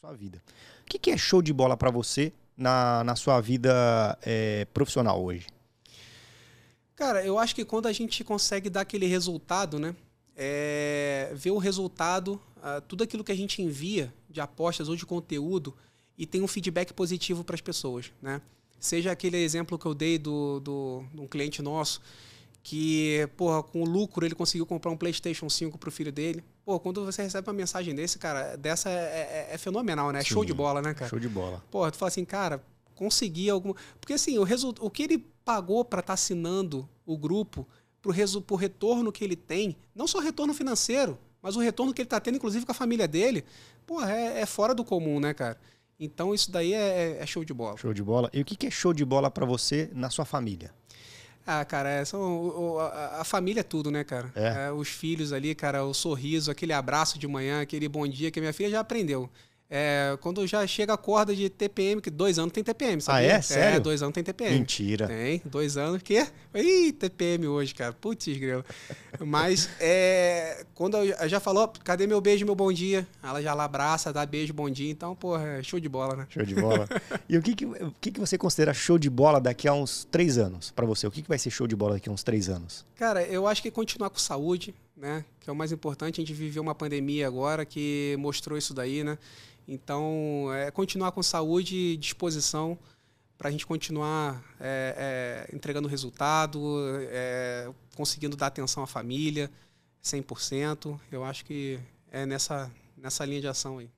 sua vida. O que, que é show de bola para você na, na sua vida é, profissional hoje? Cara, eu acho que quando a gente consegue dar aquele resultado, né? É, ver o resultado, ah, tudo aquilo que a gente envia de apostas ou de conteúdo e tem um feedback positivo para as pessoas, né? Seja aquele exemplo que eu dei do, do, de um cliente nosso que, porra, com o lucro ele conseguiu comprar um PlayStation 5 para o filho dele, Pô, quando você recebe uma mensagem desse, cara, dessa é, é, é, é fenomenal, né? Sim, show de bola, né, cara? Show de bola. Pô, tu fala assim, cara, consegui alguma. Porque assim, o, result... o que ele pagou para estar tá assinando o grupo, pro, resu... pro retorno que ele tem, não só retorno financeiro, mas o retorno que ele tá tendo, inclusive com a família dele, pô, é, é fora do comum, né, cara? Então isso daí é, é, é show de bola. Show de bola. E o que é show de bola para você na sua família? Ah, cara, é, são, o, a, a, família é tudo, né, cara? É. é. os filhos ali, cara, o sorriso, aquele abraço de manhã, aquele bom dia que a minha filha já aprendeu. É, quando já chega a corda de TPM, que dois anos tem TPM, sabe? Ah, é? Sério? É, dois anos tem TPM. Mentira. Tem, dois anos que... Ih, TPM hoje, cara. Putz, grilo. Mas é, quando eu já falou, cadê meu beijo, meu bom dia? Ela já lá abraça, dá beijo, bom dia. Então, porra, é show de bola, né? Show de bola. e o que, que, o que, que você considera show de bola daqui a uns três anos para você? O que, que vai ser show de bola daqui a uns três anos? Cara, eu acho que continuar com saúde, né? Que é o mais importante. A gente viveu uma pandemia agora que mostrou isso daí, né? Então, é continuar com saúde e disposição para a gente continuar é, é, entregando resultado, é, conseguindo dar atenção à família 100%. Eu acho que é nessa, nessa linha de ação aí.